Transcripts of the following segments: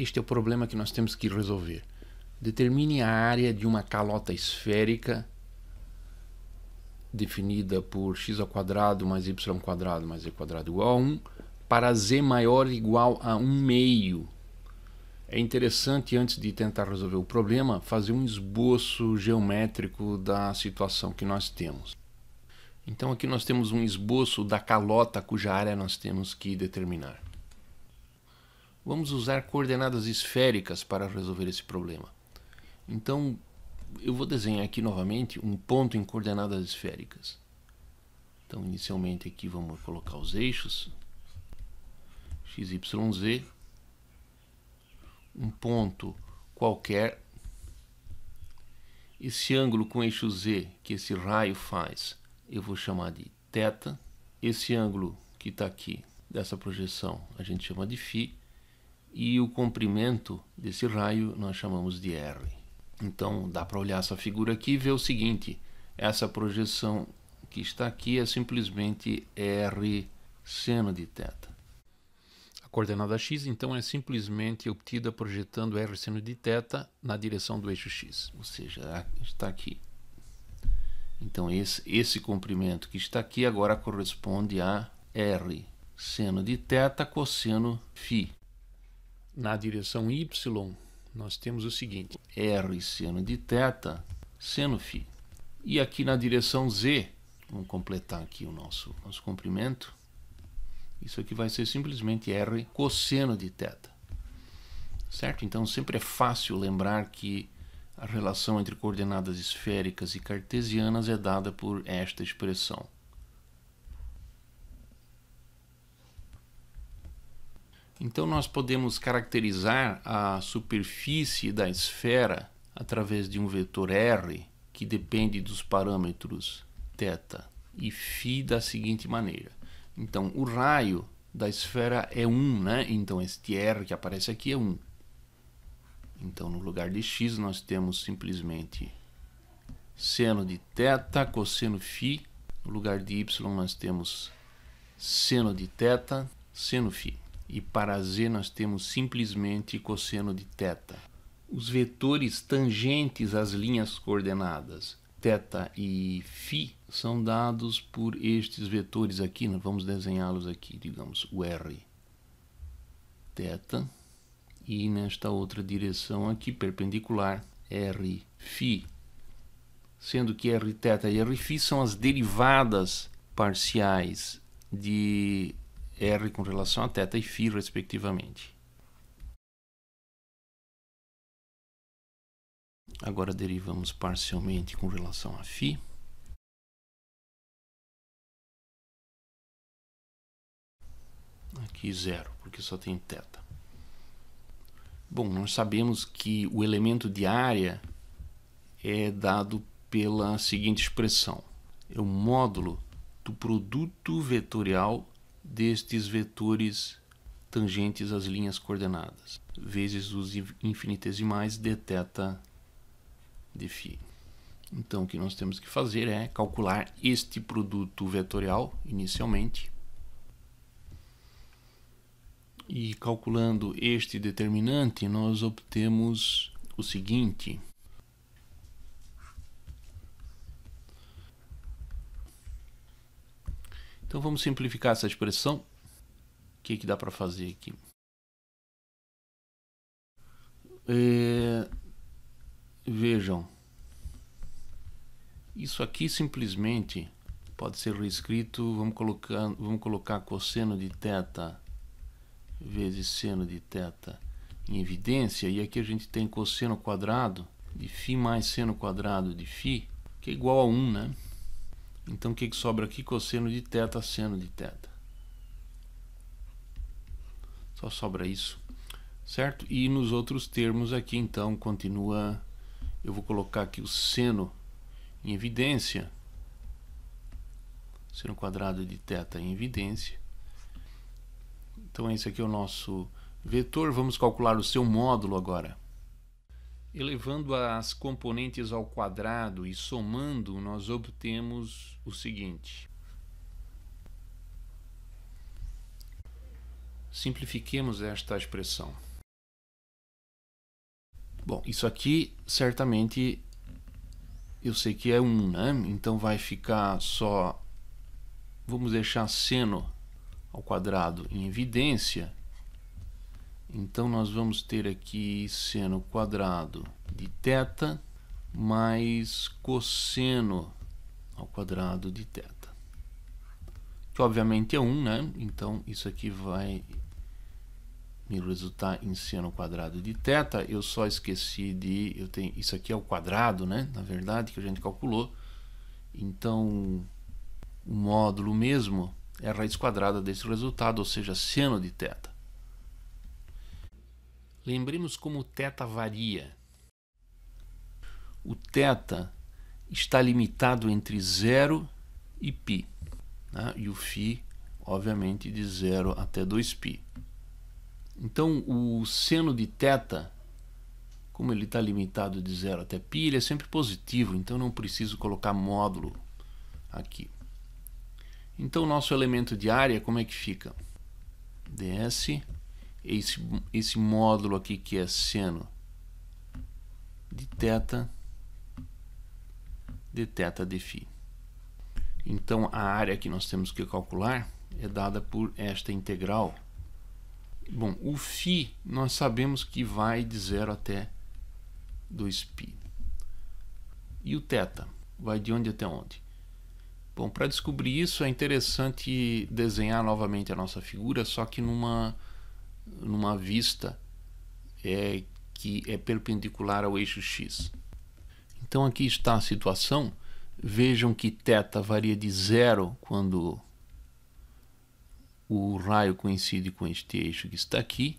Este é o problema que nós temos que resolver. Determine a área de uma calota esférica definida por x ao quadrado mais y ao quadrado mais e quadrado igual a 1 para z maior ou igual a 1 meio. É interessante, antes de tentar resolver o problema, fazer um esboço geométrico da situação que nós temos. Então aqui nós temos um esboço da calota cuja área nós temos que determinar. Vamos usar coordenadas esféricas para resolver esse problema. Então, eu vou desenhar aqui novamente um ponto em coordenadas esféricas. Então, inicialmente aqui vamos colocar os eixos x, y, z, um ponto qualquer. Esse ângulo com eixo z que esse raio faz, eu vou chamar de θ. Esse ângulo que está aqui dessa projeção, a gente chama de φ e o comprimento desse raio nós chamamos de R. Então dá para olhar essa figura aqui e ver o seguinte: essa projeção que está aqui é simplesmente R seno de θ. A coordenada x então é simplesmente obtida projetando R seno de θ na direção do eixo x, ou seja, está aqui. Então esse, esse comprimento que está aqui agora corresponde a R seno de θ cosseno φ. Na direção Y, nós temos o seguinte: R seno de θ seno φ. E aqui na direção Z, vamos completar aqui o nosso, nosso comprimento. Isso aqui vai ser simplesmente R cosseno de θ. Certo? Então sempre é fácil lembrar que a relação entre coordenadas esféricas e cartesianas é dada por esta expressão. Então, nós podemos caracterizar a superfície da esfera através de um vetor R, que depende dos parâmetros θ e φ da seguinte maneira. Então, o raio da esfera é 1, né? Então, este R que aparece aqui é 1. Então, no lugar de x, nós temos simplesmente seno de θ, cosseno φ. No lugar de y, nós temos seno de θ, seno φ e para z nós temos simplesmente cosseno de θ. Os vetores tangentes às linhas coordenadas θ e φ são dados por estes vetores aqui, nós né? vamos desenhá-los aqui, digamos, o r θ e nesta outra direção aqui perpendicular r φ, sendo que r θ e r φ são as derivadas parciais de R com relação a θ e φ, respectivamente. Agora derivamos parcialmente com relação a φ. Aqui zero, porque só tem θ. Bom, nós sabemos que o elemento de área é dado pela seguinte expressão: é o módulo do produto vetorial destes vetores tangentes às linhas coordenadas, vezes os infinitesimais de θ de φ. Então, o que nós temos que fazer é calcular este produto vetorial inicialmente. E calculando este determinante, nós obtemos o seguinte. Então vamos simplificar essa expressão. O que, é que dá para fazer aqui? É... Vejam, isso aqui simplesmente pode ser reescrito, vamos colocar, vamos colocar cosseno de teta vezes seno de teta em evidência, e aqui a gente tem cosseno quadrado de φ mais seno quadrado de φ, que é igual a 1, né? Então o que, que sobra aqui? Cosseno de teta, seno de teta. Só sobra isso, certo? E nos outros termos aqui, então, continua... Eu vou colocar aqui o seno em evidência. Seno quadrado de teta em evidência. Então esse aqui é o nosso vetor. Vamos calcular o seu módulo agora. Elevando as componentes ao quadrado e somando, nós obtemos o seguinte. Simplifiquemos esta expressão. Bom, isso aqui certamente eu sei que é 1, um, né? Então vai ficar só. Vamos deixar seno ao quadrado em evidência então nós vamos ter aqui seno quadrado de θ mais cosseno ao quadrado de θ. Que obviamente é 1, né? Então isso aqui vai me resultar em seno quadrado de θ. Eu só esqueci de... Eu tenho, isso aqui é o quadrado, né? Na verdade, que a gente calculou. Então, o módulo mesmo é a raiz quadrada desse resultado, ou seja, seno de θ. Lembremos como o θ varia. O θ está limitado entre 0 e π, né? e o φ, obviamente, de 0 até 2π. Então, o seno de θ, como ele está limitado de 0 até π, ele é sempre positivo, então não preciso colocar módulo aqui. Então, nosso elemento de área, como é que fica? ds esse, esse módulo aqui que é seno de θ de θ de φ. Então a área que nós temos que calcular é dada por esta integral. Bom, o φ nós sabemos que vai de 0 até 2π. E o θ vai de onde até onde? Bom, para descobrir isso é interessante desenhar novamente a nossa figura, só que numa numa vista é, que é perpendicular ao eixo x. Então aqui está a situação. Vejam que θ varia de zero quando o raio coincide com este eixo que está aqui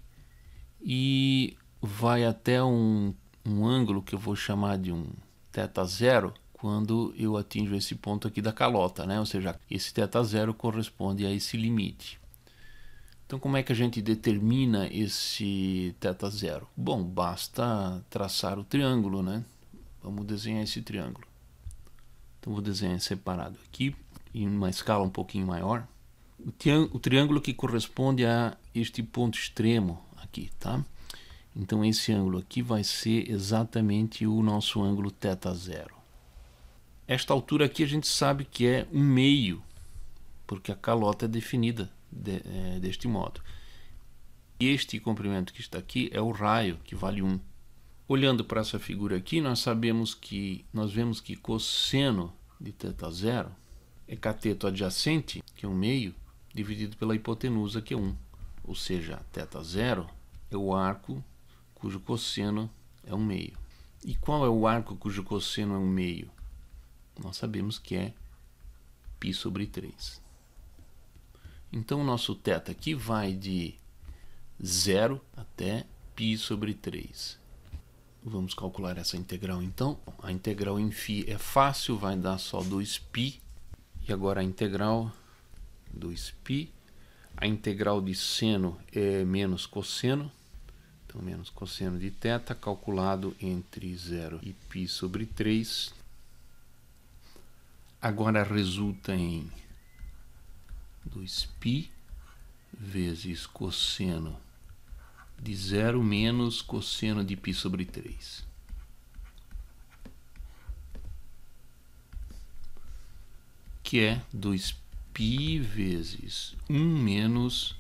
e vai até um, um ângulo que eu vou chamar de um θ zero quando eu atinjo esse ponto aqui da calota, né? ou seja, esse θ zero corresponde a esse limite. Então, como é que a gente determina esse θ zero? Bom, basta traçar o triângulo, né? Vamos desenhar esse triângulo. Então, vou desenhar separado aqui, em uma escala um pouquinho maior. O, triângulo que corresponde a este ponto extremo aqui, tá? Então, esse ângulo aqui vai ser exatamente o nosso ângulo θ zero. Esta altura aqui a gente sabe que é um meio, porque a calota é definida de, é, deste modo. Este comprimento que está aqui é o raio, que vale 1. Olhando para essa figura aqui, nós sabemos que nós vemos que cosseno de θ zero é cateto adjacente, que é um meio, dividido pela hipotenusa, que é 1. Ou seja, θ zero é o arco cujo cosseno é um meio. E qual é o arco cujo cosseno é um meio? Nós sabemos que é π sobre 3. Então, o nosso θ aqui vai de 0 até π sobre 3. Vamos calcular essa integral, então. A integral em φ é fácil, vai dar só 2π. E agora a integral 2π. A integral de seno é menos cosseno. Então, menos cosseno de θ, calculado entre 0 e π sobre 3. Agora resulta em 2π vezes cosseno de zero menos cosseno de π sobre 3. Que é 2π vezes 1 menos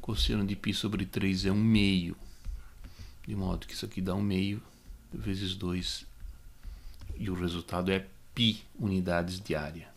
cosseno de π sobre 3 é 1 meio. De modo que isso aqui dá 1 meio vezes 2. E o resultado é π unidades de área.